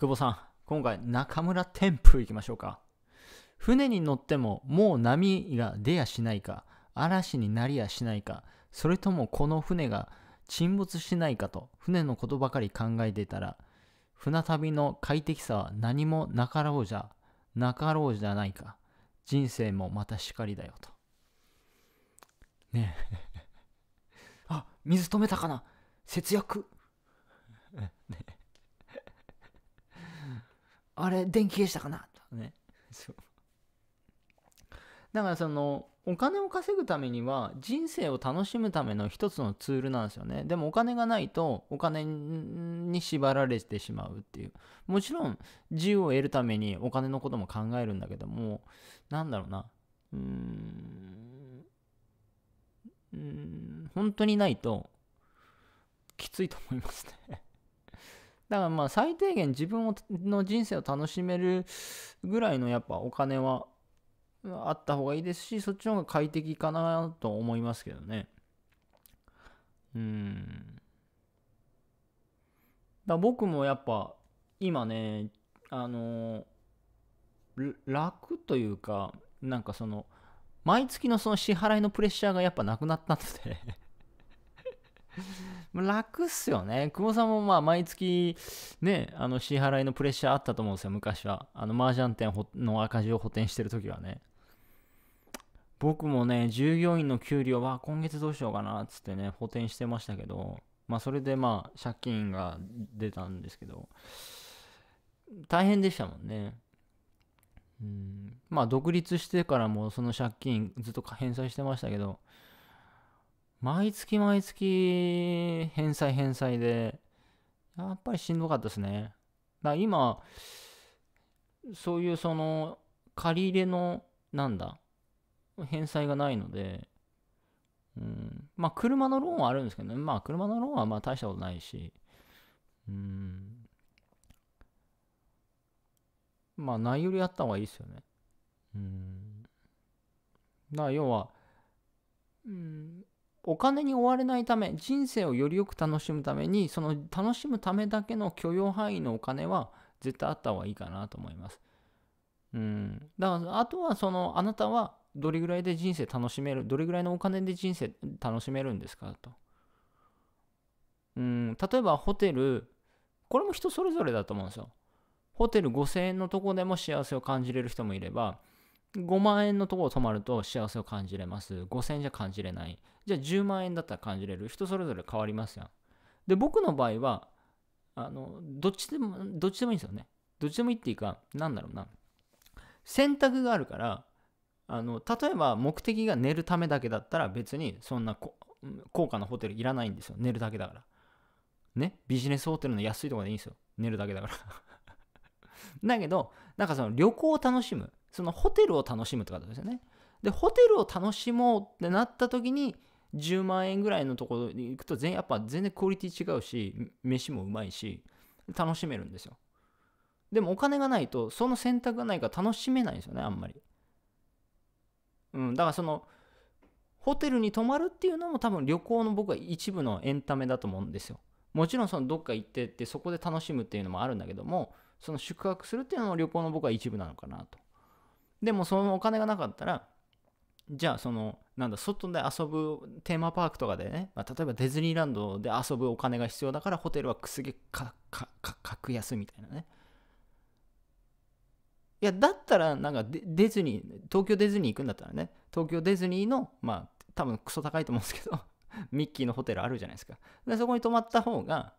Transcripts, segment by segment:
久保さん、今回中村天風行きましょうか。船に乗ってももう波が出やしないか、嵐になりやしないか、それともこの船が沈没しないかと船のことばかり考えていたら、船旅の快適さは何もなかろうじゃ、なかろうじゃないか。人生もまたしかりだよと。ねえ あ、水止めたかな節約 ねあれ電気消したかなとかねそうだからそのお金を稼ぐためには人生を楽しむための一つのツールなんですよねでもお金がないとお金に縛られてしまうっていうもちろん自由を得るためにお金のことも考えるんだけどもなんだろうなうーんうーん本当にないときついと思いますねだからまあ最低限自分の人生を楽しめるぐらいのやっぱお金はあった方がいいですし、そっちの方が快適かなと思いますけどね。うん。だ僕もやっぱ今ね、あのー、楽というか、なんかその、毎月のその支払いのプレッシャーがやっぱなくなったので 楽っすよね。久保さんもまあ毎月ね、あの支払いのプレッシャーあったと思うんですよ、昔は。あの麻雀店の赤字を補填してる時はね。僕もね、従業員の給料は今月どうしようかなっつってね、補填してましたけど、まあそれでまあ借金が出たんですけど、大変でしたもんね。うん、まあ独立してからもその借金ずっと返済してましたけど、毎月毎月返済返済で、やっぱりしんどかったですね。だ今、そういうその、借り入れの、なんだ、返済がないので、うん、まあ車のローンはあるんですけどね、まあ車のローンはまあ大したことないし、うん、まあ内容でやった方がいいですよね。うん、だから要は、うん、お金に追われないため人生をよりよく楽しむためにその楽しむためだけの許容範囲のお金は絶対あった方がいいかなと思います。うん、だからあとはそのあなたはどれぐらいで人生楽しめるどれぐらいのお金で人生楽しめるんですかと。うん例えばホテルこれも人それぞれだと思うんですよ。ホテル5000円のとこでも幸せを感じれる人もいれば5万円のところ泊まると幸せを感じれます。5000円じゃ感じれない。じゃあ10万円だったら感じれる。人それぞれ変わりますやん。で、僕の場合は、あの、どっちでも、どっちでもいいんですよね。どっちでもいいっていうか、なんだろうな。選択があるから、あの、例えば目的が寝るためだけだったら別にそんな高価なホテルいらないんですよ。寝るだけだから。ね。ビジネスホテルの安いところでいいんですよ。寝るだけだから だけど、なんかその旅行を楽しむ。そのホテルを楽しむってことですよね。で、ホテルを楽しもうってなった時に、10万円ぐらいのところに行くと全、やっぱ全然クオリティ違うし、飯もうまいし、楽しめるんですよ。でもお金がないと、その選択がないから楽しめないんですよね、あんまり。うん、だからその、ホテルに泊まるっていうのも多分旅行の僕は一部のエンタメだと思うんですよ。もちろんそのどっか行ってってそこで楽しむっていうのもあるんだけども、その宿泊するっていうのも旅行の僕は一部なのかなと。でもそのお金がなかったら、じゃあその、なんだ、外で遊ぶテーマパークとかでね、まあ、例えばディズニーランドで遊ぶお金が必要だから、ホテルはくすげか、か、か、格安みたいなね。いや、だったら、なんかデディズニー、東京ディズニー行くんだったらね、東京ディズニーの、まあ、多分クソ高いと思うんですけど ミッキーのホテルあるじゃないですか。で、そこに泊まった方が、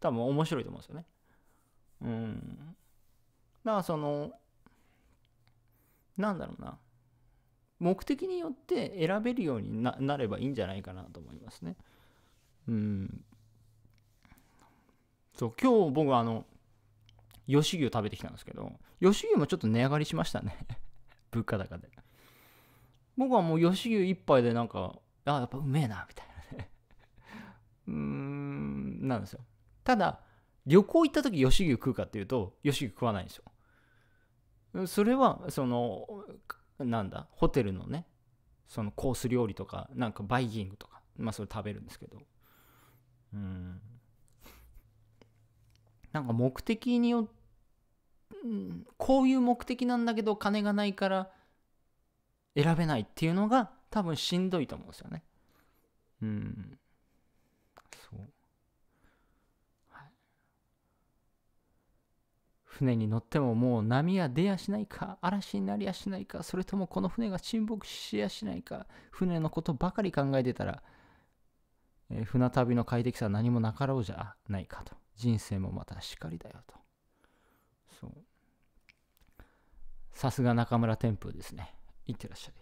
多分面白いと思うんですよね。うん。だからその、なんだろうな、目的によって選べるようになればいいんじゃないかなと思いますね。うん。そう、今日僕はあの、吉牛食べてきたんですけど、吉牛もちょっと値上がりしましたね 物価高で。僕はもう吉牛一杯でなんか、あ、やっぱうめえな、みたいなね うーん、なんですよ。ただ、旅行行った時吉牛食うかっていうと、吉牛食わないんですよ。それはそのなんだホテルのねそのコース料理とかなんかバイキングとかまあそれ食べるんですけどうんなんか目的によこういう目的なんだけど金がないから選べないっていうのが多分しんどいと思うんですよね。うん。船に乗ってももう波や出やしないか嵐になりやしないかそれともこの船が沈没しやしないか船のことばかり考えてたら、えー、船旅の快適さは何もなかろうじゃないかと人生もまたしかりだよとそうさすが中村天風ですねいってらっしゃい